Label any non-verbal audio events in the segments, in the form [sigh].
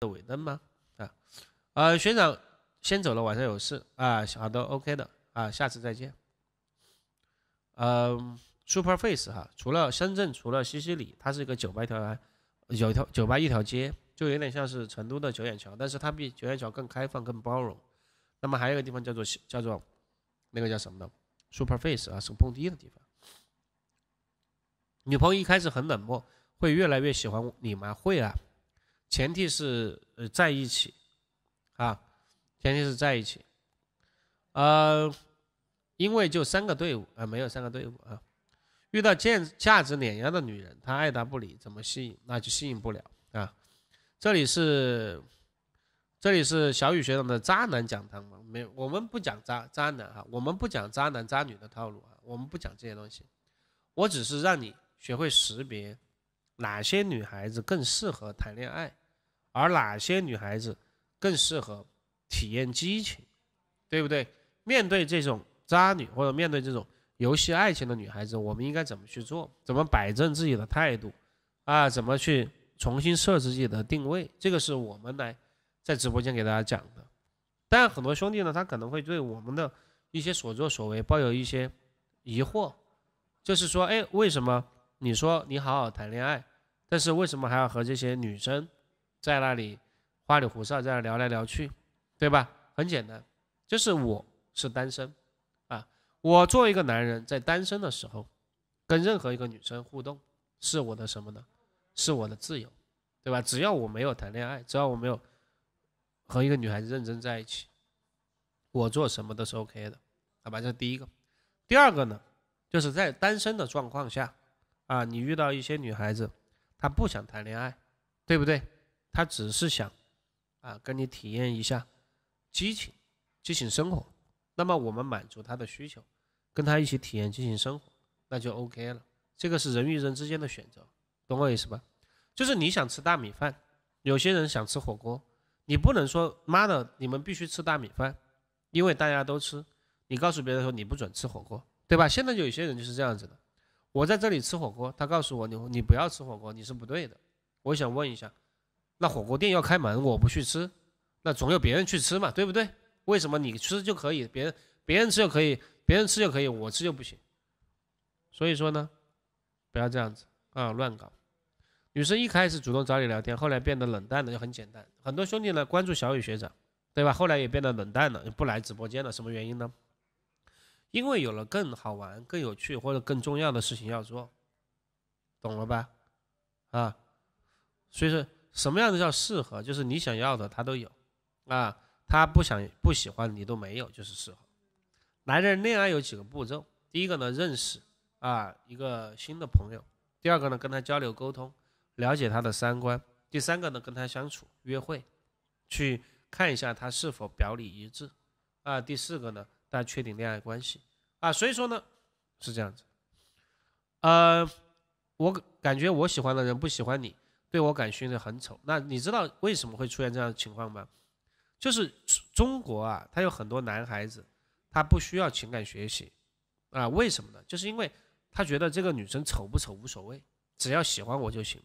的尾灯吗？啊，呃，学长先走了，晚上有事啊，好的 OK 的啊，下次再见。嗯，Super Face 哈，除了深圳，除了西西里，它是一个酒吧一条，有一条酒吧一条街，就有点像是成都的九眼桥，但是它比九眼桥更开放、更包容。那么还有一个地方叫做叫做那个叫什么呢？Super Face 啊，是蹦迪的地方。女朋友一开始很冷漠，会越来越喜欢你吗？会啊。前提是呃在一起，啊，前提是在一起，呃，因为就三个队伍啊，没有三个队伍啊，遇到价价值碾压的女人，她爱答不理，怎么吸引那就吸引不了啊。这里是这里是小雨学长的渣男讲堂吗？没有，我们不讲渣渣男啊，我们不讲渣男渣女的套路啊，我们不讲这些东西，我只是让你学会识别。哪些女孩子更适合谈恋爱，而哪些女孩子更适合体验激情，对不对？面对这种渣女或者面对这种游戏爱情的女孩子，我们应该怎么去做？怎么摆正自己的态度？啊，怎么去重新设置自己的定位？这个是我们来在直播间给大家讲的。但很多兄弟呢，他可能会对我们的一些所作所为抱有一些疑惑，就是说，哎，为什么你说你好好谈恋爱？但是为什么还要和这些女生在那里花里胡哨，在那聊来聊去，对吧？很简单，就是我是单身啊。我作为一个男人，在单身的时候，跟任何一个女生互动，是我的什么呢？是我的自由，对吧？只要我没有谈恋爱，只要我没有和一个女孩子认真在一起，我做什么都是 OK 的，好吧？这是第一个。第二个呢，就是在单身的状况下啊，你遇到一些女孩子。他不想谈恋爱，对不对？他只是想啊，跟你体验一下激情，激情生活。那么我们满足他的需求，跟他一起体验激情生活，那就 OK 了。这个是人与人之间的选择，懂我意思吧？就是你想吃大米饭，有些人想吃火锅，你不能说妈的，你们必须吃大米饭，因为大家都吃。你告诉别人说你不准吃火锅，对吧？现在有些人就是这样子的。我在这里吃火锅，他告诉我你你不要吃火锅，你是不对的。我想问一下，那火锅店要开门，我不去吃，那总有别人去吃嘛，对不对？为什么你吃就可以，别人别人吃就可以，别人吃就可以，我吃就不行？所以说呢，不要这样子啊，乱搞。女生一开始主动找你聊天，后来变得冷淡了，就很简单。很多兄弟呢关注小雨学长，对吧？后来也变得冷淡了，不来直播间了，什么原因呢？因为有了更好玩、更有趣或者更重要的事情要做，懂了吧？啊，所以说什么样的叫适合，就是你想要的他都有，啊，他不想不喜欢你都没有，就是适合。男人恋爱有几个步骤：第一个呢，认识啊一个新的朋友；第二个呢，跟他交流沟通，了解他的三观；第三个呢，跟他相处约会，去看一下他是否表里一致；啊，第四个呢。大家确定恋爱关系，啊，所以说呢，是这样子，呃，我感觉我喜欢的人不喜欢你，对我感兴趣很丑。那你知道为什么会出现这样的情况吗？就是中国啊，他有很多男孩子，他不需要情感学习，啊，为什么呢？就是因为他觉得这个女生丑不丑无所谓，只要喜欢我就行。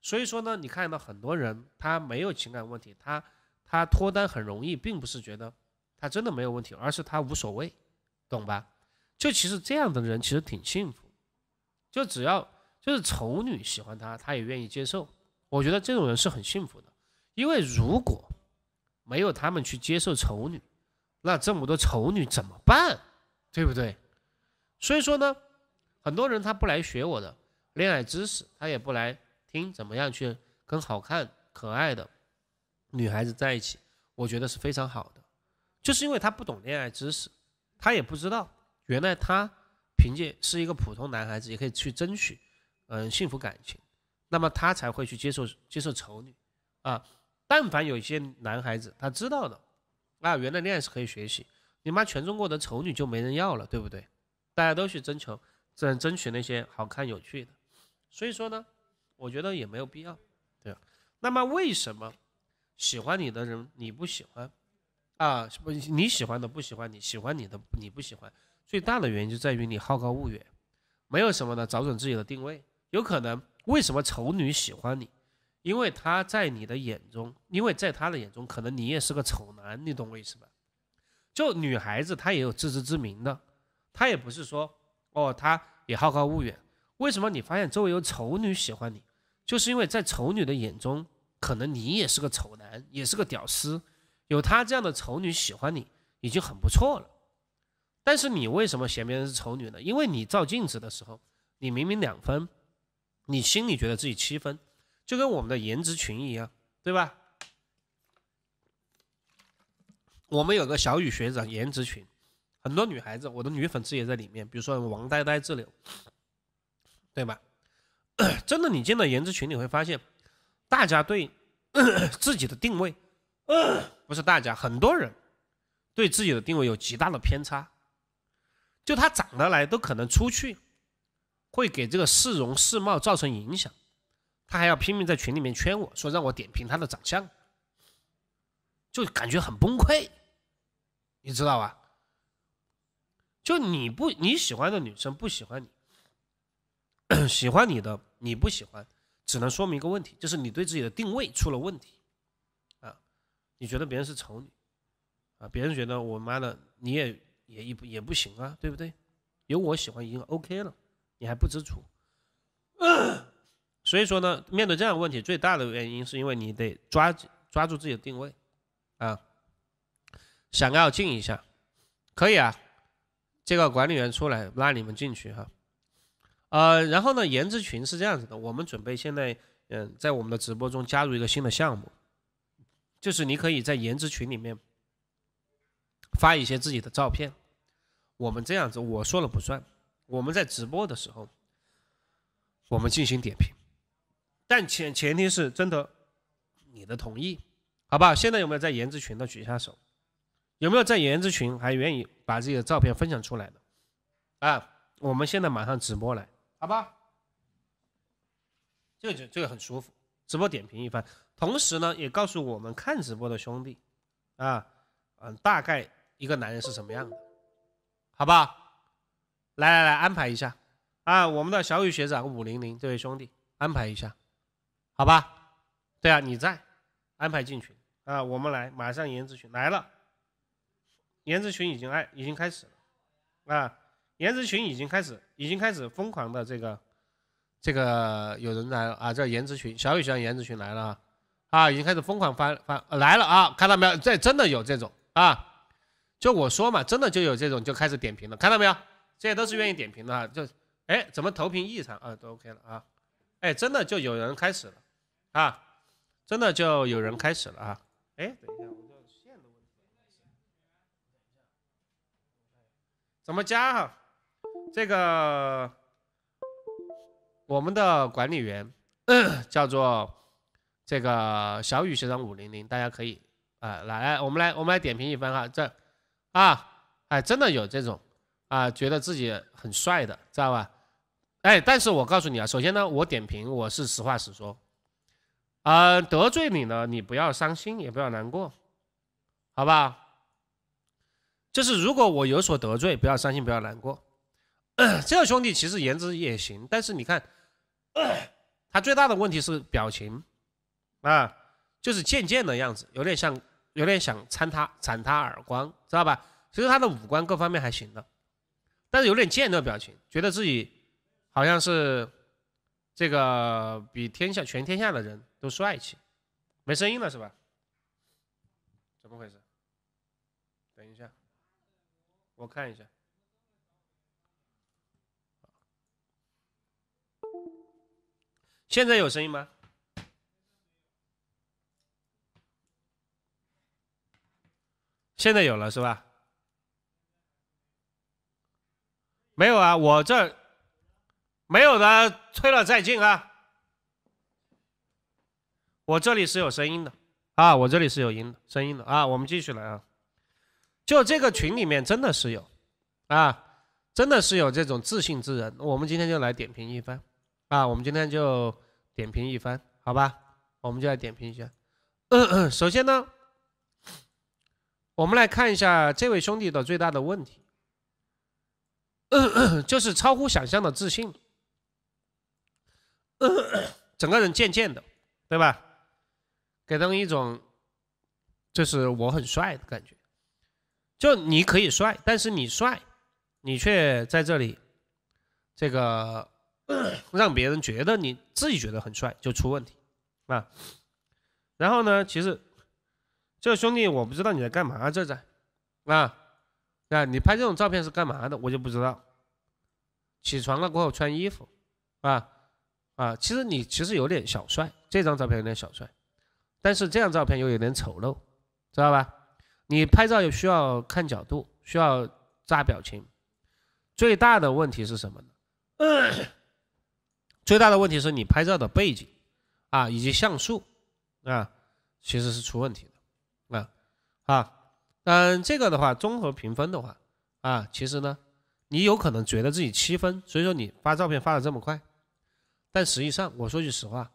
所以说呢，你看到很多人他没有情感问题，他他脱单很容易，并不是觉得。他真的没有问题，而是他无所谓，懂吧？就其实这样的人其实挺幸福，就只要就是丑女喜欢他，他也愿意接受。我觉得这种人是很幸福的，因为如果没有他们去接受丑女，那这么多丑女怎么办？对不对？所以说呢，很多人他不来学我的恋爱知识，他也不来听怎么样去跟好看可爱的女孩子在一起，我觉得是非常好的。就是因为他不懂恋爱知识，他也不知道原来他凭借是一个普通男孩子也可以去争取，嗯，幸福感情，那么他才会去接受接受丑女啊。但凡有一些男孩子，他知道的，啊，原来恋爱是可以学习，你妈全中国的丑女就没人要了，对不对？大家都去征求争争取那些好看有趣的。所以说呢，我觉得也没有必要，对吧？那么为什么喜欢你的人你不喜欢？啊，不，你喜欢的不喜欢，你喜欢你的你不喜欢，最大的原因就在于你好高骛远，没有什么的，找准自己的定位。有可能为什么丑女喜欢你？因为她在你的眼中，因为在她的眼中，可能你也是个丑男，你懂我意思吧？就女孩子她也有自知之明的，她也不是说哦，她也好高骛远。为什么你发现周围有丑女喜欢你？就是因为在丑女的眼中，可能你也是个丑男，也是个屌丝。有她这样的丑女喜欢你，已经很不错了。但是你为什么嫌别人是丑女呢？因为你照镜子的时候，你明明两分，你心里觉得自己七分，就跟我们的颜值群一样，对吧？我们有个小雨学长颜值群，很多女孩子，我的女粉丝也在里面，比如说王呆呆这里，对吧？[coughs] 真的，你进了颜值群你会发现，大家对 [coughs] 自己的定位。不是大家，很多人对自己的定位有极大的偏差。就他长得来都可能出去，会给这个市容市貌造成影响。他还要拼命在群里面圈我说让我点评他的长相，就感觉很崩溃，你知道吧？就你不你喜欢的女生不喜欢你，[coughs] 喜欢你的你不喜欢，只能说明一个问题，就是你对自己的定位出了问题。你觉得别人是丑女啊？别人觉得我妈的你也也也不也不行啊，对不对？有我喜欢已经 OK 了，你还不知足，[coughs] 所以说呢，面对这样的问题，最大的原因是因为你得抓抓住自己的定位啊。想要进一下可以啊，这个管理员出来拉你们进去哈。呃，然后呢，颜值群是这样子的，我们准备现在嗯，在我们的直播中加入一个新的项目。就是你可以在颜值群里面发一些自己的照片，我们这样子，我说了不算。我们在直播的时候，我们进行点评，但前前提是真的你的同意，好不好？现在有没有在颜值群的举一下手？有没有在颜值群还愿意把自己的照片分享出来的？啊，我们现在马上直播来，好吧？这个就这个很舒服，直播点评一番。同时呢，也告诉我们看直播的兄弟，啊，嗯，大概一个男人是什么样的，好不好？来来来，安排一下啊，我们的小雨学长五零零这位兄弟，安排一下，好吧？对啊，你在，安排进群啊，我们来马上颜值群来了，颜值群已经挨已经开始了啊，颜值群已经开始已经开始疯狂的这个这个有人来了啊，这颜值群小雨学长颜值群来了啊。啊，已经开始疯狂翻翻来了啊！看到没有？这真的有这种啊！就我说嘛，真的就有这种就开始点评了，看到没有？这些都是愿意点评的啊！就，哎，怎么投屏异常啊？都 OK 了啊！哎，真的就有人开始了啊！真的就有人开始了啊！哎，等一下，我们线的问题。怎么加啊？这个我们的管理员叫做。这个小雨学长五零零，大家可以啊来，我们来，我们来点评一番哈，这啊哎真的有这种啊觉得自己很帅的，知道吧？哎，但是我告诉你啊，首先呢，我点评我是实话实说，啊得罪你呢，你不要伤心，也不要难过，好吧？就是如果我有所得罪，不要伤心，不要难过。[clears throat] 这个兄弟其实颜值也行，但是你看 [clears throat] 他最大的问题是表情。啊，就是贱贱的样子，有点像，有点想掺他、铲他耳光，知道吧？其实他的五官各方面还行的，但是有点贱的表情，觉得自己好像是这个比天下全天下的人都帅气。没声音了是吧？怎么回事？等一下，我看一下。现在有声音吗？现在有了是吧？没有啊，我这没有的，退了再进啊。我这里是有声音的啊，我这里是有音声音的啊。我们继续来啊，就这个群里面真的是有啊，真的是有这种自信之人。我们今天就来点评一番啊，我们今天就点评一番，好吧？我们就来点评一下。嗯嗯，首先呢。我们来看一下这位兄弟的最大的问题，就是超乎想象的自信，整个人贱贱的，对吧？给人一种，就是我很帅的感觉。就你可以帅，但是你帅，你却在这里，这个让别人觉得你自己觉得很帅，就出问题啊。然后呢，其实。这兄弟，我不知道你在干嘛，这在，啊啊！你拍这种照片是干嘛的？我就不知道。起床了过后穿衣服，啊啊！其实你其实有点小帅，这张照片有点小帅，但是这张照片又有点丑陋，知道吧？你拍照又需要看角度，需要扎表情。最大的问题是什么呢？[coughs] 最大的问题是你拍照的背景啊，以及像素啊，其实是出问题。啊，但这个的话，综合评分的话，啊，其实呢，你有可能觉得自己七分，所以说你发照片发的这么快，但实际上我说句实话，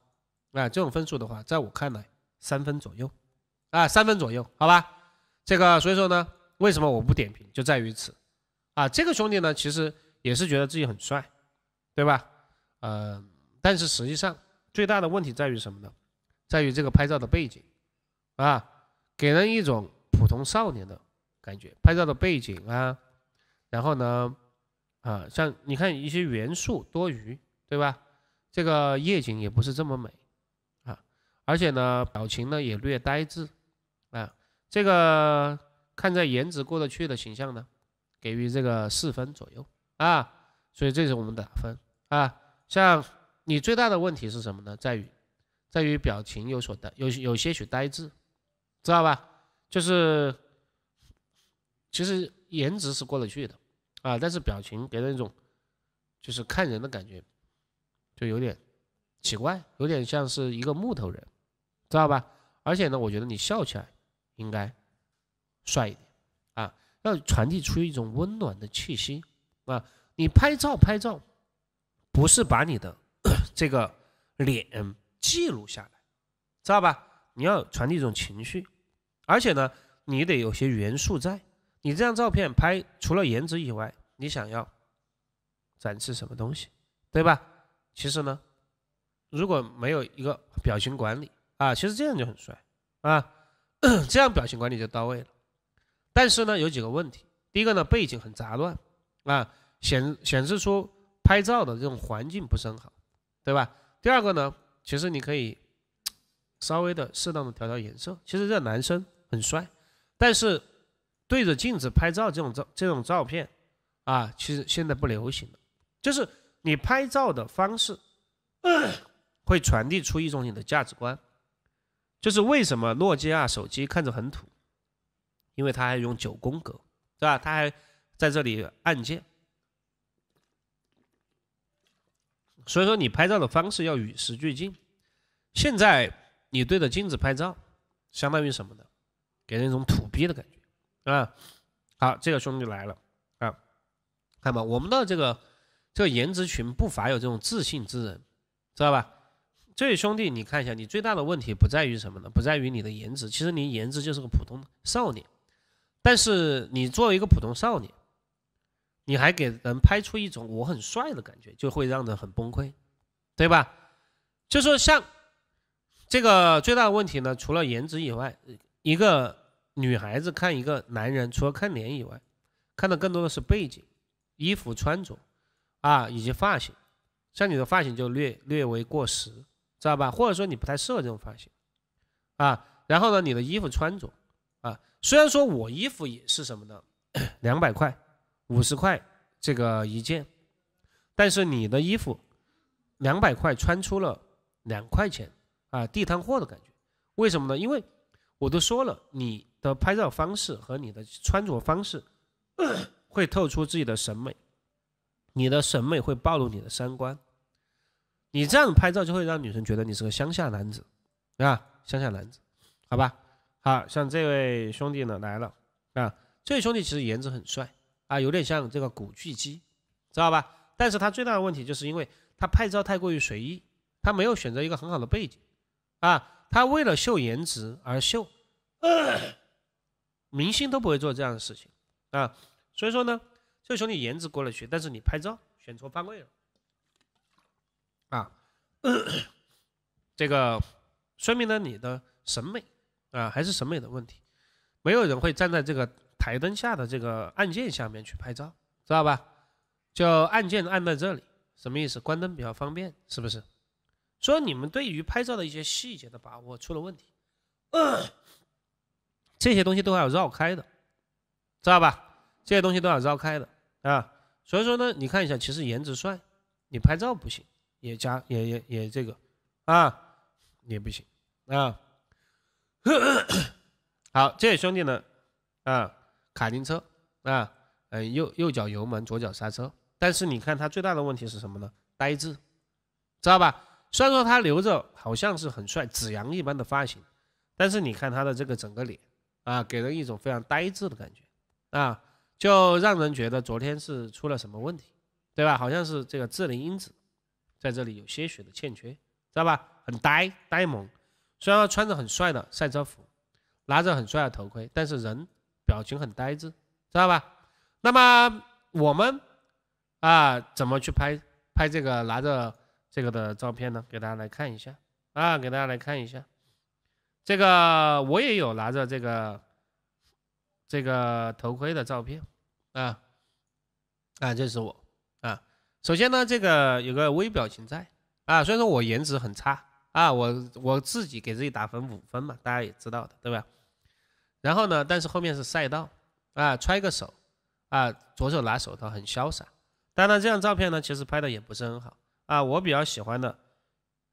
啊，这种分数的话，在我看来三分左右，啊，三分左右，好吧，这个所以说呢，为什么我不点评就在于此，啊，这个兄弟呢，其实也是觉得自己很帅，对吧？呃，但是实际上最大的问题在于什么呢？在于这个拍照的背景，啊，给人一种。同少年的感觉，拍照的背景啊，然后呢，啊，像你看一些元素多余，对吧？这个夜景也不是这么美啊，而且呢，表情呢也略呆滞啊。这个看在颜值过得去的形象呢，给予这个四分左右啊。所以这是我们打分啊。像你最大的问题是什么呢？在于在于表情有所呆，有有些许呆滞，知道吧？就是，其实颜值是过得去的啊，但是表情给人一种就是看人的感觉，就有点奇怪，有点像是一个木头人，知道吧？而且呢，我觉得你笑起来应该帅一点啊，要传递出一种温暖的气息啊。你拍照拍照，不是把你的 [coughs] 这个脸记录下来，知道吧？你要传递一种情绪。而且呢，你得有些元素在你这张照片拍除了颜值以外，你想要展示什么东西，对吧？其实呢，如果没有一个表情管理啊，其实这样就很帅啊，[clears throat] 这样表情管理就到位了。但是呢，有几个问题。第一个呢，背景很杂乱啊，显显示出拍照的这种环境不是很好，对吧？第二个呢，其实你可以稍微的适当的调调颜色，其实这男生。很帅，但是对着镜子拍照这种照这种照片啊，其实现在不流行了。就是你拍照的方式会传递出一种你的价值观。就是为什么诺基亚手机看着很土，因为它还用九宫格，对吧？它还在这里按键。所以说，你拍照的方式要与时俱进。现在你对着镜子拍照，相当于什么呢？给人一种土逼的感觉，啊，好，这个兄弟来了啊，看吧，我们的这个这个颜值群不乏有这种自信之人，知道吧？这位兄弟，你看一下，你最大的问题不在于什么呢？不在于你的颜值，其实你颜值就是个普通少年，但是你作为一个普通少年，你还给人拍出一种我很帅的感觉，就会让人很崩溃，对吧？就说像这个最大的问题呢，除了颜值以外。一个女孩子看一个男人，除了看脸以外，看的更多的是背景、衣服穿着啊，以及发型。像你的发型就略略为过时，知道吧？或者说你不太适合这种发型啊。然后呢，你的衣服穿着啊，虽然说我衣服也是什么呢，两百块、五十块这个一件，但是你的衣服两百块穿出了两块钱啊，地摊货的感觉。为什么呢？因为我都说了，你的拍照方式和你的穿着方式会透出自己的审美，你的审美会暴露你的三观。你这样拍照就会让女生觉得你是个乡下男子，啊，乡下男子，好吧。好像这位兄弟呢来了，啊，这位兄弟其实颜值很帅，啊，有点像这个古巨基，知道吧？但是他最大的问题就是因为他拍照太过于随意，他没有选择一个很好的背景，啊。他为了秀颜值而秀，[coughs] 明星都不会做这样的事情啊，所以说呢，这兄弟你颜值过了去，但是你拍照选错方位了啊，这个说明了你的审美啊，还是审美的问题。没有人会站在这个台灯下的这个按键下面去拍照，知道吧？就按键按在这里，什么意思？关灯比较方便，是不是？说你们对于拍照的一些细节的把握出了问题，[clears throat] 这些东西都要绕开的，知道吧？这些东西都要绕开的啊。所以说呢，你看一下，其实颜值帅，你拍照不行，也加也也也这个啊，也不行啊。[coughs] 好，这位兄弟呢，啊，卡丁车啊，嗯，右右脚油门，左脚刹车，但是你看他最大的问题是什么呢？呆滞，知道吧？虽然说他留着好像是很帅、紫阳一般的发型，但是你看他的这个整个脸啊，给人一种非常呆滞的感觉啊，就让人觉得昨天是出了什么问题，对吧？好像是这个智能因子在这里有些许的欠缺，知道吧？很呆呆萌，虽然说穿着很帅的赛车服，拿着很帅的头盔，但是人表情很呆滞，知道吧？那么我们啊，怎么去拍拍这个拿着？这个的照片呢，给大家来看一下啊，给大家来看一下，这个我也有拿着这个这个头盔的照片啊啊，这是我啊。首先呢，这个有个微表情在啊，虽然说我颜值很差啊，我我自己给自己打分五分嘛，大家也知道的对吧？然后呢，但是后面是赛道啊，揣个手啊，左手拿手套很潇洒。当然，这张照片呢，其实拍的也不是很好。啊，我比较喜欢的，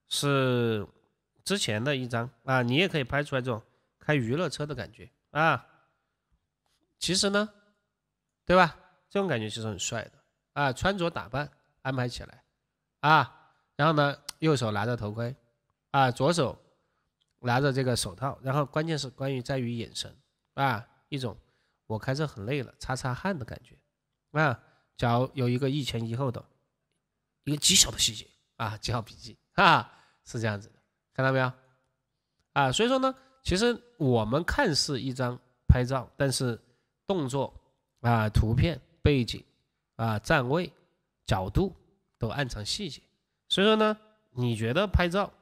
是之前的一张啊，你也可以拍出来这种开娱乐车的感觉啊。其实呢，对吧？这种感觉其实很帅的啊，穿着打扮安排起来啊，然后呢，右手拿着头盔啊，左手拿着这个手套，然后关键是关于在于眼神啊，一种我开车很累了，擦擦汗的感觉啊，脚有一个一前一后的。一个极小的细节啊，记好笔记啊，是这样子的，看到没有啊？所以说呢，其实我们看似一张拍照，但是动作啊、图片、背景啊、站位、角度都暗藏细节。所以说呢，你觉得拍照，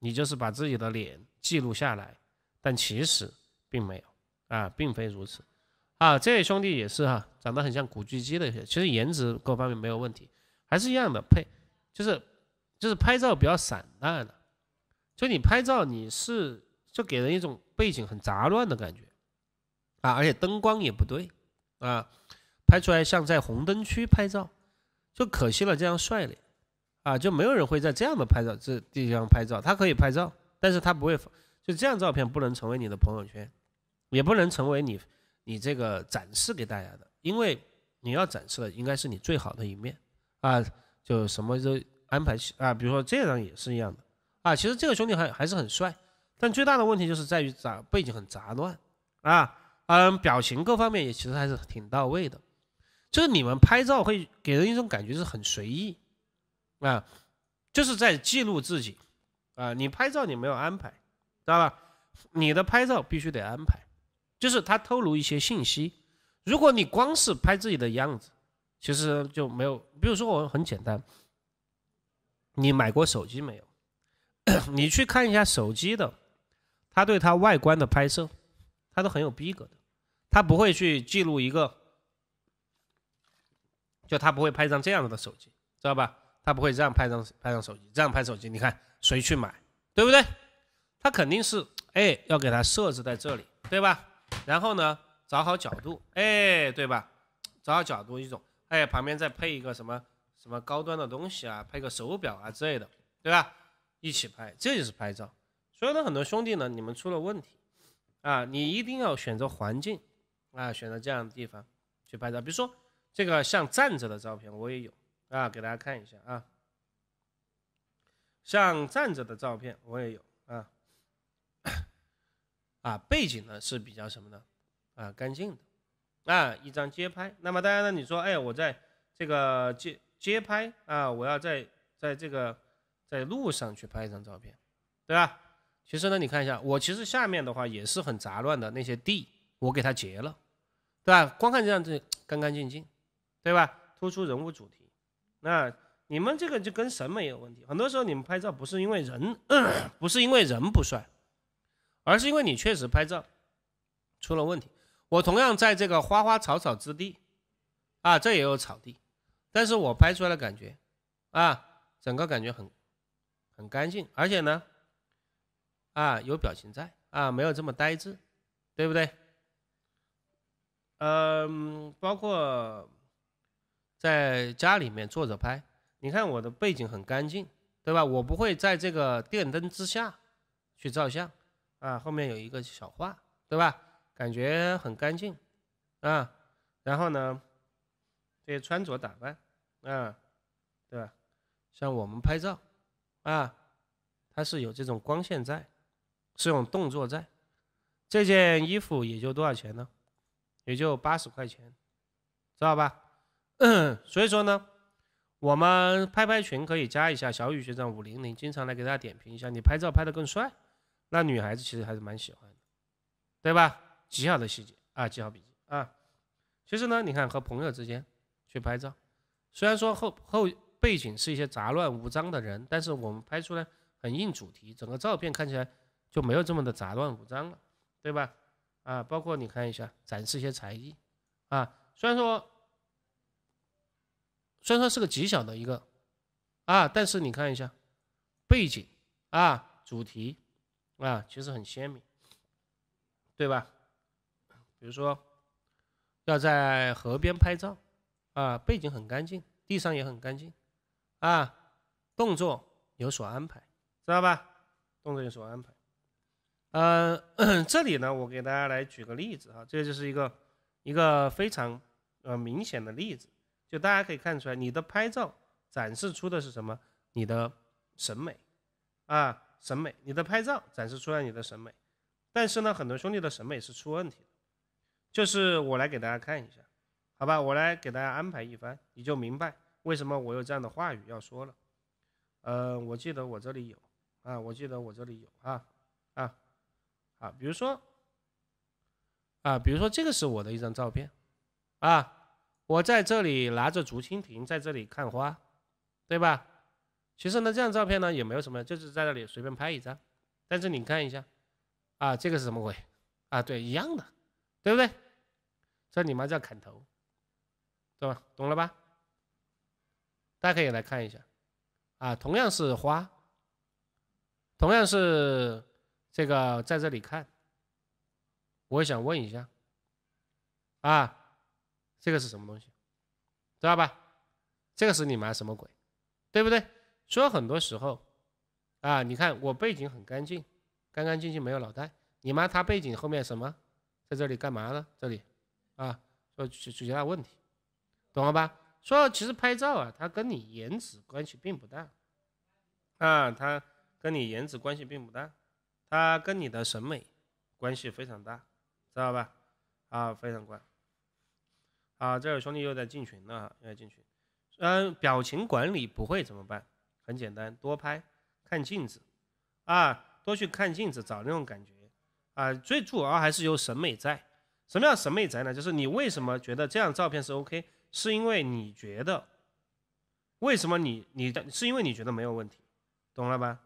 你就是把自己的脸记录下来，但其实并没有啊，并非如此啊。这位兄弟也是哈，长得很像古巨基的，其实颜值各方面没有问题。还是一样的配，就是就是拍照比较散淡的，就你拍照你是就给人一种背景很杂乱的感觉啊，而且灯光也不对啊，拍出来像在红灯区拍照，就可惜了这样帅脸啊，就没有人会在这样的拍照这地方拍照，他可以拍照，但是他不会就这样照片不能成为你的朋友圈，也不能成为你你这个展示给大家的，因为你要展示的应该是你最好的一面。啊，就什么都安排起啊，比如说这张也是一样的啊。其实这个兄弟还还是很帅，但最大的问题就是在于杂背景很杂乱啊。嗯，表情各方面也其实还是挺到位的，就是你们拍照会给人一种感觉是很随意啊，就是在记录自己啊。你拍照你没有安排，知道吧？你的拍照必须得安排，就是他透露一些信息。如果你光是拍自己的样子。其实就没有，比如说我很简单，你买过手机没有？[coughs] 你去看一下手机的，它对它外观的拍摄，它都很有逼格的，它不会去记录一个，就它不会拍张这样子的手机，知道吧？它不会这样拍张拍张手机，这样拍手机，你看谁去买，对不对？它肯定是哎要给它设置在这里，对吧？然后呢，找好角度，哎，对吧？找好角度一种。哎，旁边再配一个什么什么高端的东西啊，配个手表啊之类的，对吧？一起拍，这就是拍照。所以呢，很多兄弟呢，你们出了问题，啊，你一定要选择环境啊，选择这样的地方去拍照。比如说这个像站着的照片，我也有啊，给大家看一下啊。像站着的照片，我也有啊，[coughs] 啊，背景呢是比较什么呢？啊，干净的。啊，一张街拍。那么，当然呢，你说，哎，我在这个街街拍啊，我要在在这个在路上去拍一张照片，对吧？其实呢，你看一下，我其实下面的话也是很杂乱的，那些地我给它截了，对吧？光看这样子干干净净，对吧？突出人物主题。那你们这个就跟审美有问题。很多时候你们拍照不是因为人，[clears throat] 不是因为人不帅，而是因为你确实拍照出了问题。我同样在这个花花草草之地，啊，这也有草地，但是我拍出来的感觉，啊，整个感觉很，很干净，而且呢，啊，有表情在，啊，没有这么呆滞，对不对？嗯，包括在家里面坐着拍，你看我的背景很干净，对吧？我不会在这个电灯之下去照相，啊，后面有一个小画，对吧？感觉很干净，啊，然后呢，这些穿着打扮，啊，对吧？像我们拍照，啊，它是有这种光线在，是有动作在。这件衣服也就多少钱呢？也就八十块钱，知道吧？所以说呢，我们拍拍群可以加一下小雨学长五零零，经常来给大家点评一下你拍照拍的更帅，那女孩子其实还是蛮喜欢的，对吧？极小的细节啊，记好笔记啊。其实呢，你看和朋友之间去拍照，虽然说后后背景是一些杂乱无章的人，但是我们拍出来很硬主题，整个照片看起来就没有这么的杂乱无章了，对吧？啊，包括你看一下展示一些才艺啊，虽然说虽然说是个极小的一个啊，但是你看一下背景啊，主题啊，其实很鲜明，对吧？比如说，要在河边拍照啊，背景很干净，地上也很干净，啊，动作有所安排，知道吧？动作有所安排。嗯，[clears throat] 这里呢，我给大家来举个例子啊，这就是一个一个非常呃明显的例子，就大家可以看出来，你的拍照展示出的是什么？你的审美啊，审美，你的拍照展示出来你的审美。但是呢，很多兄弟的审美是出问题。就是我来给大家看一下，好吧，我来给大家安排一番，你就明白为什么我有这样的话语要说了。呃，我记得我这里有，啊，我记得我这里有，啊啊，啊，比如说，啊，比如说这个是我的一张照片，啊，我在这里拿着竹蜻蜓在这里看花，对吧？其实呢，这张照片呢也没有什么，就是在那里随便拍一张。但是你看一下，啊，这个是什么鬼？啊，对，一样的。对不对？这你妈叫砍头，对吧？懂了吧？大家可以来看一下啊，同样是花，同样是这个在这里看。我想问一下，啊，这个是什么东西？知道吧？这个是你妈什么鬼？对不对？所以很多时候啊，你看我背景很干净，干干净净没有脑袋，你妈她背景后面什么？在这里干嘛呢？这里啊，说举举其他问题，懂了吧？说其实拍照啊，它跟你颜值关系并不大啊，它跟你颜值关系并不大，它跟你的审美关系非常大，知道吧？啊，非常关。啊，这有兄弟又在进群了，又在进群。嗯，表情管理不会怎么办？很简单，多拍，看镜子啊，多去看镜子，找那种感觉。啊，最主要还是有审美在。什么叫审美在呢？就是你为什么觉得这样照片是 OK，是因为你觉得，为什么你你的是因为你觉得没有问题，懂了吧？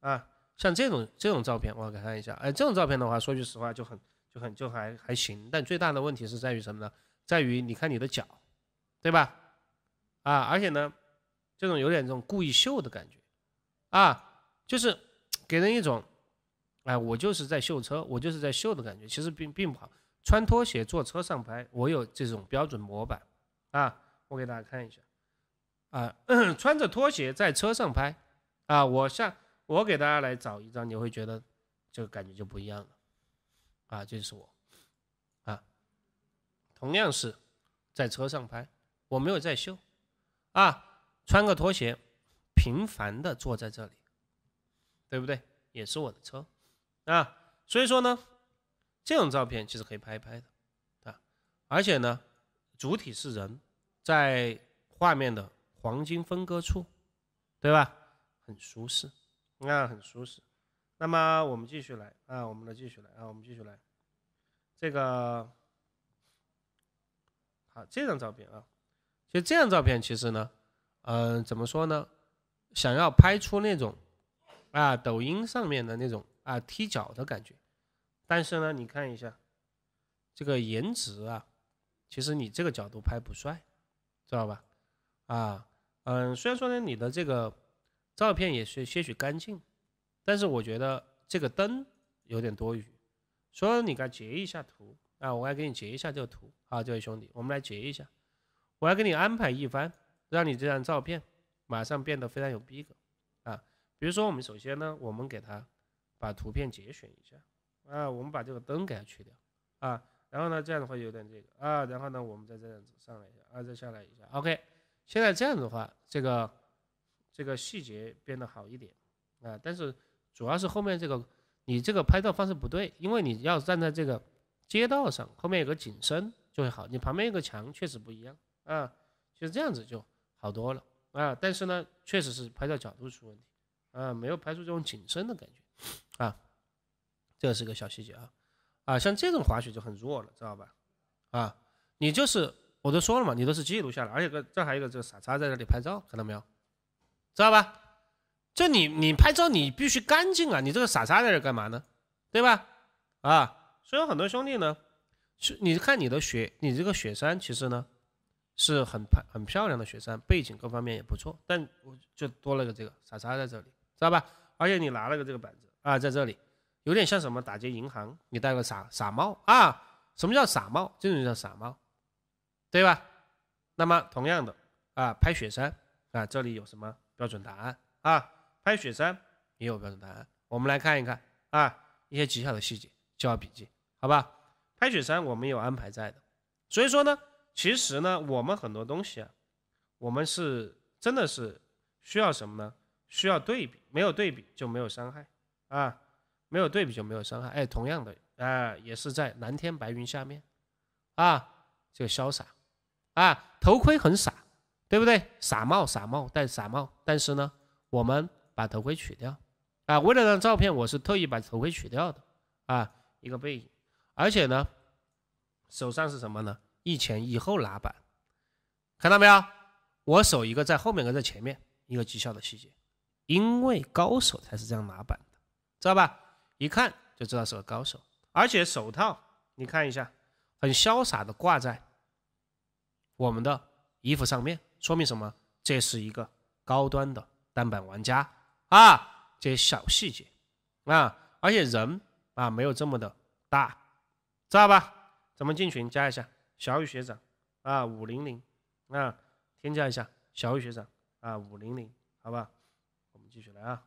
啊，像这种这种照片，我来看一下。哎，这种照片的话，说句实话就很就很就还还行。但最大的问题是在于什么呢？在于你看你的脚，对吧？啊，而且呢，这种有点这种故意秀的感觉，啊，就是给人一种。哎，我就是在秀车，我就是在秀的感觉，其实并并不好。穿拖鞋坐车上拍，我有这种标准模板，啊，我给大家看一下，啊，[clears throat] 穿着拖鞋在车上拍，啊，我下我给大家来找一张，你会觉得这个感觉就不一样了，啊，这是我，啊，同样是在车上拍，我没有在秀，啊，穿个拖鞋，频繁的坐在这里，对不对？也是我的车。啊，所以说呢，这种照片其实可以拍一拍的啊，而且呢，主体是人在画面的黄金分割处，对吧？很舒适，啊，很舒适。那么我们继续来，啊，我们来继续来，啊，我们继续来。这个，好，这张照片啊，其实这张照片其实呢，嗯，怎么说呢？想要拍出那种啊，抖音上面的那种。啊，踢脚的感觉，但是呢，你看一下，这个颜值啊，其实你这个角度拍不帅，知道吧？啊，嗯，虽然说呢，你的这个照片也是些许干净，但是我觉得这个灯有点多余。所以你给截一下图啊，我来给你截一下这个图啊，这位兄弟，我们来截一下，我要给你安排一番，让你这张照片马上变得非常有逼格啊。比如说，我们首先呢，我们给他。把图片节选一下，啊，我们把这个灯给它去掉，啊，然后呢，这样的话有点这个，啊，然后呢，我们再这样子上来一下，啊，再下来一下，OK，现在这样的话，这个这个细节变得好一点，啊，但是主要是后面这个你这个拍照方式不对，因为你要站在这个街道上，后面有个景深就会好，你旁边有个墙确实不一样，啊，就实这样子就好多了，啊，但是呢，确实是拍照角度出问题，啊，没有拍出这种景深的感觉。啊，这个是个小细节啊，啊，像这种滑雪就很弱了，知道吧？啊，你就是我都说了嘛，你都是记录下来，而且个这还有一个这个傻叉在这里拍照，看到没有？知道吧？就你你拍照你必须干净啊，你这个傻叉在这干嘛呢？对吧？啊，所以很多兄弟呢，是，你看你的雪，你这个雪山其实呢是很很漂亮的雪山，背景各方面也不错，但我就多了个这个傻叉在这里，知道吧？而且你拿了个这个板子啊，在这里有点像什么打劫银行？你戴个傻傻帽啊？什么叫傻帽？这种叫傻帽，对吧？那么同样的啊，拍雪山啊，这里有什么标准答案啊？拍雪山也有标准答案，我们来看一看啊，一些极小的细节，记好笔记，好吧？拍雪山我们有安排在的，所以说呢，其实呢，我们很多东西啊，我们是真的是需要什么呢？需要对比，没有对比就没有伤害啊！没有对比就没有伤害。哎，同样的啊，也是在蓝天白云下面啊，这个潇洒啊！头盔很傻，对不对？傻帽，傻帽，戴傻帽。但是呢，我们把头盔取掉啊，为了让照片，我是特意把头盔取掉的啊，一个背影。而且呢，手上是什么呢？一前一后拿板，看到没有？我手一个在后面，一个在前面，一个极小的细节。因为高手才是这样拿板的，知道吧？一看就知道是个高手，而且手套你看一下，很潇洒的挂在我们的衣服上面，说明什么？这是一个高端的单板玩家啊！这些小细节啊，而且人啊没有这么的大，知道吧？咱们进群加一下小雨学长啊，五零零啊，添加一下小雨学长啊，五零零，好吧？继续来啊，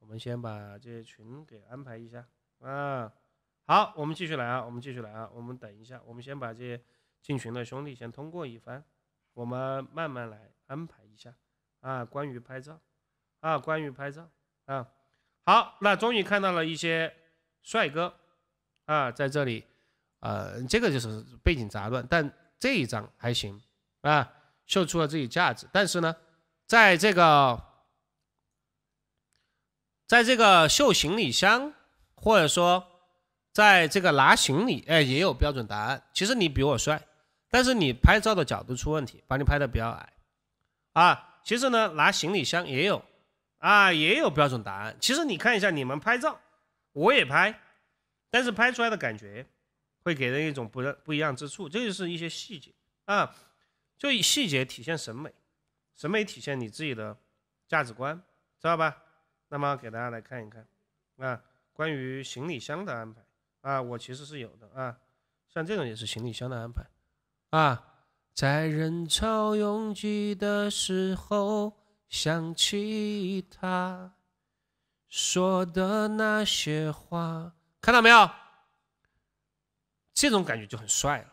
我们先把这些群给安排一下啊。好，我们继续来啊，我们继续来啊。我们等一下，我们先把这进群的兄弟先通过一番，我们慢慢来安排一下啊。关于拍照啊，关于拍照啊。好，那终于看到了一些帅哥啊，在这里，呃，这个就是背景杂乱，但这一张还行啊，秀出了自己价值。但是呢，在这个。在这个秀行李箱，或者说，在这个拿行李，哎，也有标准答案。其实你比我帅，但是你拍照的角度出问题，把你拍的比较矮啊。其实呢，拿行李箱也有啊，也有标准答案。其实你看一下你们拍照，我也拍，但是拍出来的感觉会给人一种不不一样之处。这就是一些细节啊，就以细节体现审美，审美体现你自己的价值观，知道吧？那么给大家来看一看啊，关于行李箱的安排啊，我其实是有的啊，像这种也是行李箱的安排啊。在人潮拥挤的时候，想起他说的那些话，看到没有？这种感觉就很帅了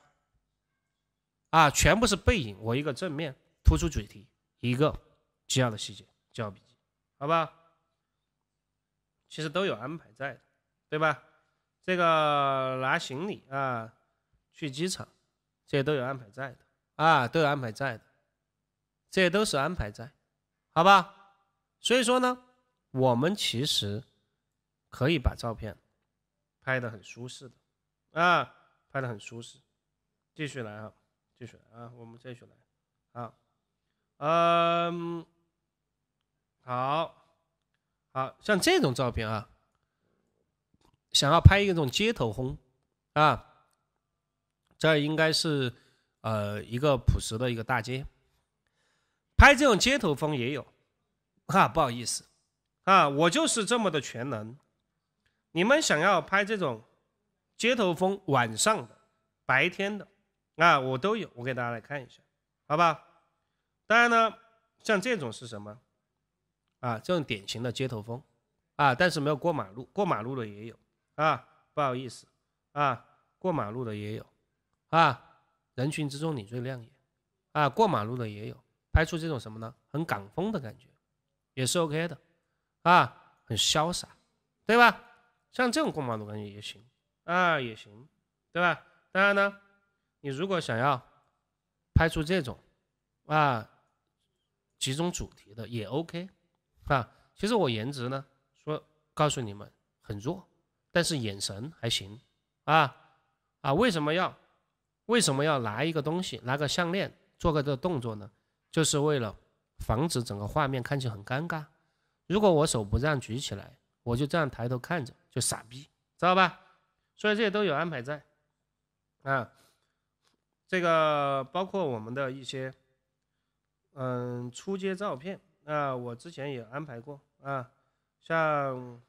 啊！全部是背影，我一个正面突出主题，一个重要的细节，记好笔记，好吧？其实都有安排在的，对吧？这个拿行李啊，去机场，这些都有安排在的啊，都有安排在的，这些都是安排在，好吧？所以说呢，我们其实可以把照片拍的很舒适的啊，拍的很舒适，继续来啊，继续来啊，我们继续来啊，嗯，好。好像这种照片啊，想要拍一种街头风啊，这应该是呃一个朴实的一个大街，拍这种街头风也有啊，不好意思啊，我就是这么的全能。你们想要拍这种街头风，晚上的、白天的啊，我都有，我给大家来看一下，好吧？当然呢，像这种是什么？啊，这种典型的街头风，啊，但是没有过马路，过马路的也有啊，不好意思啊，过马路的也有啊，人群之中你最亮眼，啊，过马路的也有，拍出这种什么呢？很港风的感觉，也是 OK 的啊，很潇洒，对吧？像这种过马路感觉也行啊，也行，对吧？当然呢，你如果想要拍出这种啊集中主题的，也 OK。啊，其实我颜值呢，说告诉你们很弱，但是眼神还行。啊啊，为什么要为什么要拿一个东西，拿个项链做个这动作呢？就是为了防止整个画面看起来很尴尬。如果我手不这样举起来，我就这样抬头看着，就傻逼，知道吧？所以这些都有安排在。啊，这个包括我们的一些，嗯，出街照片。那我之前也安排过啊，像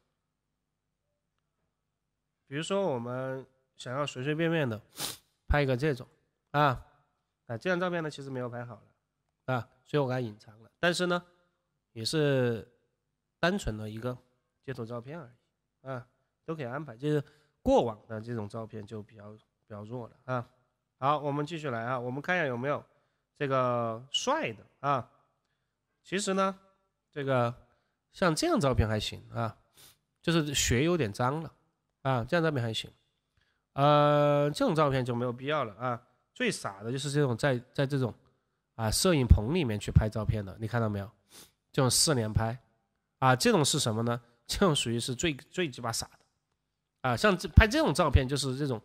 比如说我们想要随随便便的拍一个这种啊，啊，这张照片呢其实没有拍好了啊，所以我给它隐藏了。但是呢，也是单纯的一个街头照片而已啊，都可以安排。就是过往的这种照片就比较比较弱了啊。好，我们继续来啊，我们看一下有没有这个帅的啊。其实呢，这个像这样照片还行啊，就是血有点脏了啊，这样照片还行。呃，这种照片就没有必要了啊。最傻的就是这种在在这种啊摄影棚里面去拍照片的，你看到没有？这种四连拍啊，这种是什么呢？这种属于是最最鸡巴傻的啊。像这拍这种照片就是这种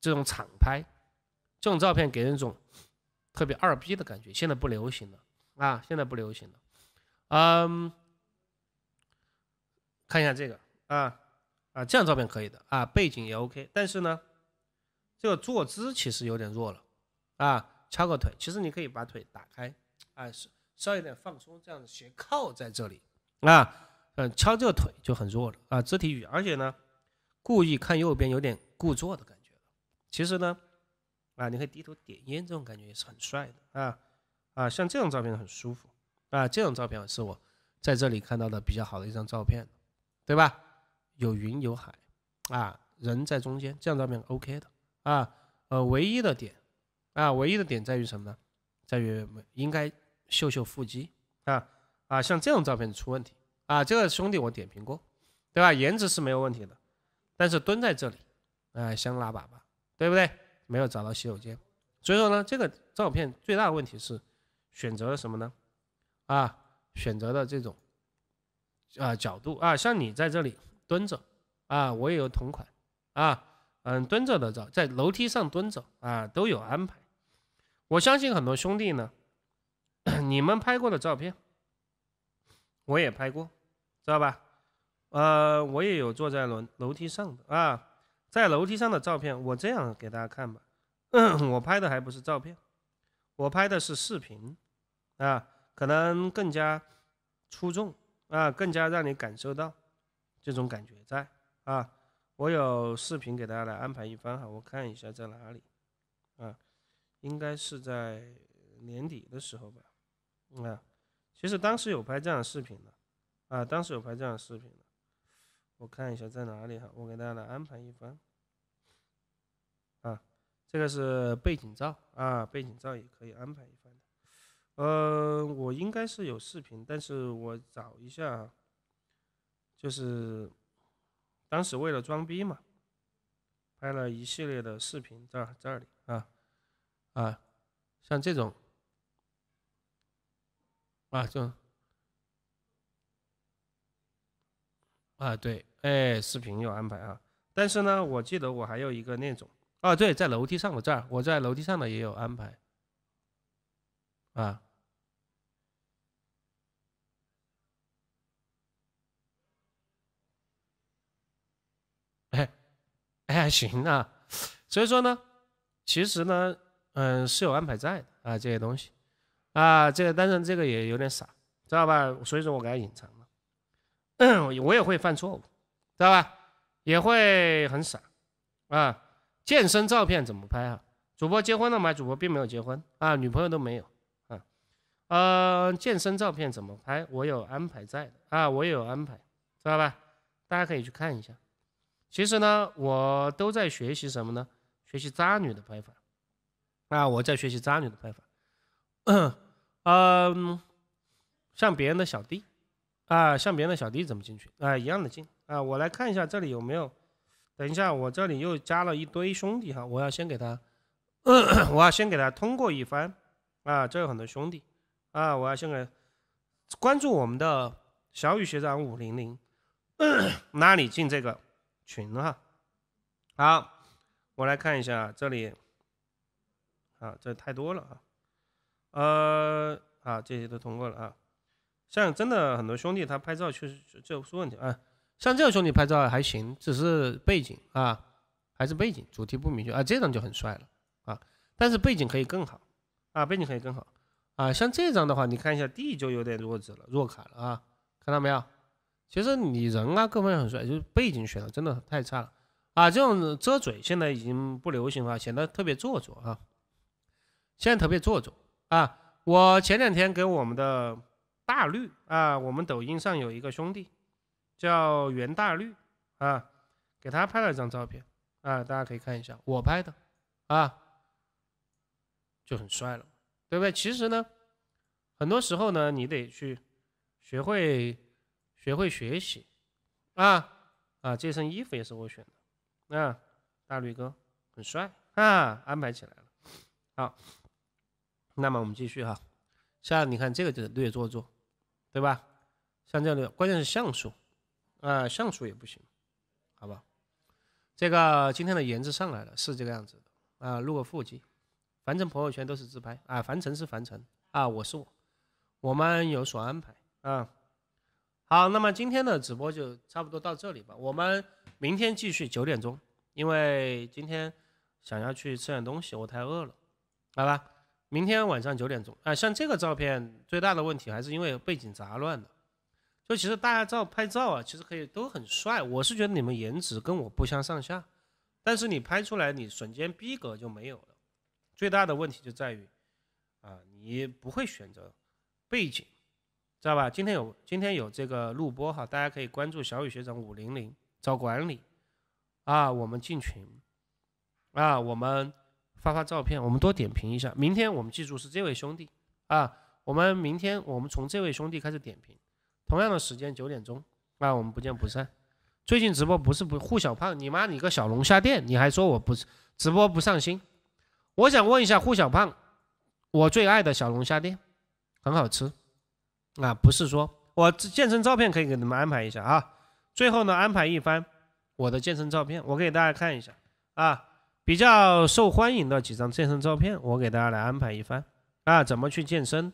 这种场拍，这种照片给人一种特别二逼的感觉，现在不流行了。啊，现在不流行了。嗯，看一下这个啊啊，这样照片可以的啊，背景也 OK，但是呢，这个坐姿其实有点弱了啊，翘个腿，其实你可以把腿打开，啊，稍稍有点放松，这样斜靠在这里啊，嗯，翘这个腿就很弱了啊，肢体语，而且呢，故意看右边有点故作的感觉，其实呢，啊，你可以低头点烟，这种感觉也是很帅的啊。啊，像这种照片很舒服，啊，这种照片是我在这里看到的比较好的一张照片，对吧？有云有海，啊，人在中间，这张照片 OK 的，啊，呃，唯一的点，啊，唯一的点在于什么呢？在于应该秀秀腹肌，啊啊，像这种照片出问题，啊，这个兄弟我点评过，对吧？颜值是没有问题的，但是蹲在这里，啊，想拉粑粑，对不对？没有找到洗手间，所以说呢，这个照片最大的问题是。选择了什么呢？啊，选择的这种啊角度啊，像你在这里蹲着啊，我也有同款啊，嗯，蹲着的照，在楼梯上蹲着啊，都有安排。我相信很多兄弟呢，[coughs] 你们拍过的照片，我也拍过，知道吧？呃，我也有坐在轮楼梯上的啊，在楼梯上的照片，我这样给大家看吧。[coughs] 我拍的还不是照片。我拍的是视频，啊，可能更加出众啊，更加让你感受到这种感觉在啊。我有视频给大家来安排一番哈，我看一下在哪里啊，应该是在年底的时候吧啊。其实当时有拍这样的视频的啊，当时有拍这样的视频的，我看一下在哪里哈，我给大家来安排一番啊。这个是背景照啊，背景照也可以安排一番的。呃，我应该是有视频，但是我找一下，就是当时为了装逼嘛，拍了一系列的视频，在这里啊啊，像这种啊就啊对，哎，视频有安排啊，但是呢，我记得我还有一个那种。啊，对，在楼梯上，我这儿，我在楼梯上的也有安排。啊，哎，哎，还行，啊。所以说呢，其实呢，嗯，是有安排在的啊，这些东西，啊，这个，但是这个也有点傻，知道吧？所以说我给他隐藏了，嗯，我也会犯错误，知道吧？也会很傻，啊。健身照片怎么拍啊？主播结婚了吗？主播并没有结婚啊，女朋友都没有啊。呃，健身照片怎么拍？我有安排在的啊，我有安排，知道吧？大家可以去看一下。其实呢，我都在学习什么呢？学习渣女的拍法啊！我在学习渣女的拍法。[coughs] 嗯，像别人的小弟啊，像别人的小弟怎么进去啊？一样的进啊！我来看一下这里有没有。等一下，我这里又加了一堆兄弟哈，我要先给他，[clears throat] 我要先给他通过一番啊，这有很多兄弟啊，我要先给关注我们的小雨学长五零零拉你进这个群哈。好，我来看一下这里，啊，这太多了啊，呃，啊，这些都通过了啊，像真的很多兄弟他拍照确实就出问题啊。像这个兄弟拍照还行，只是背景啊，还是背景，主题不明确啊。这张就很帅了啊，但是背景可以更好，啊，背景可以更好，啊。像这张的话，你看一下，D 就有点弱智了，弱卡了啊。看到没有？其实你人啊各方面很帅，就是背景选的真的太差了啊。这种遮嘴现在已经不流行了，显得特别做作啊。现在特别做作啊。我前两天给我们的大绿啊，我们抖音上有一个兄弟。叫袁大绿啊，给他拍了一张照片啊，大家可以看一下我拍的啊，就很帅了，对不对？其实呢，很多时候呢，你得去学会学会学习啊啊，这身衣服也是我选的啊，大绿哥很帅啊，安排起来了。好，那么我们继续哈，像你看这个就是略做做，对吧？像这样的关键是像素。啊，像素也不行，好吧？这个今天的颜值上来了，是这个样子的啊。录个腹肌，反正朋友圈都是自拍啊。凡尘是凡尘啊，我是我，我们有所安排啊。好，那么今天的直播就差不多到这里吧。我们明天继续九点钟，因为今天想要去吃点东西，我太饿了。好吧？明天晚上九点钟啊。像这个照片最大的问题还是因为背景杂乱了。就其实大家照拍照啊，其实可以都很帅。我是觉得你们颜值跟我不相上下，但是你拍出来，你瞬间逼格就没有了。最大的问题就在于，啊，你不会选择背景，知道吧？今天有今天有这个录播哈，大家可以关注小雨学长五零零找管理，啊，我们进群，啊，我们发发照片，我们多点评一下。明天我们记住是这位兄弟啊，我们明天我们从这位兄弟开始点评。同样的时间九点钟，那我们不见不散。最近直播不是不护小胖，你妈你个小龙虾店，你还说我不是直播不上心？我想问一下护小胖，我最爱的小龙虾店很好吃，啊不是说我健身照片可以给你们安排一下啊？最后呢安排一番我的健身照片，我给大家看一下啊，比较受欢迎的几张健身照片，我给大家来安排一番啊，怎么去健身，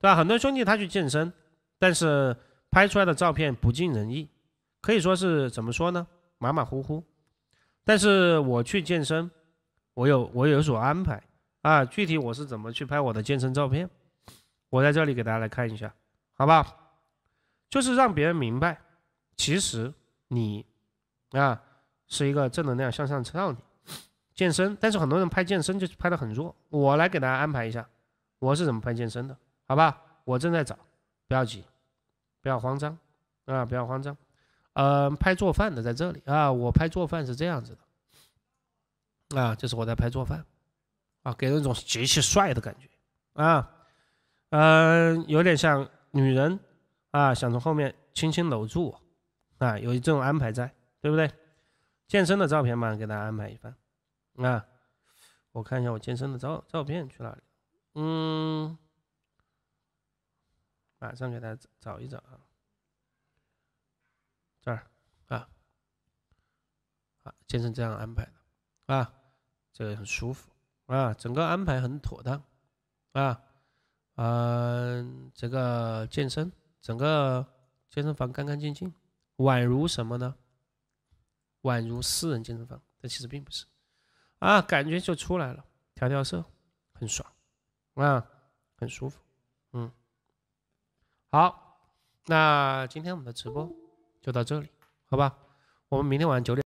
对吧？很多兄弟他去健身。但是拍出来的照片不尽人意，可以说是怎么说呢？马马虎虎。但是我去健身，我有我有所安排啊。具体我是怎么去拍我的健身照片，我在这里给大家来看一下，好吧？就是让别人明白，其实你啊是一个正能量向上少女。健身，但是很多人拍健身就拍的很弱。我来给大家安排一下，我是怎么拍健身的，好吧？我正在找，不要急。不要慌张，啊，不要慌张，嗯，拍做饭的在这里啊，我拍做饭是这样子的，啊，这是我在拍做饭，啊，给人一种极其帅的感觉，啊，嗯，有点像女人啊，想从后面轻轻搂住我，啊，有这种安排在，对不对？健身的照片嘛，给大家安排一番，啊，我看一下我健身的照照片去哪里，嗯。马上给他找一找啊，这儿啊，啊健身这样安排的啊，这个很舒服啊，整个安排很妥当啊，嗯，这个健身整个健身房干干净净，宛如什么呢？宛如私人健身房，但其实并不是啊，感觉就出来了，调调色很爽啊，很舒服。好，那今天我们的直播就到这里，好吧？我们明天晚上九点。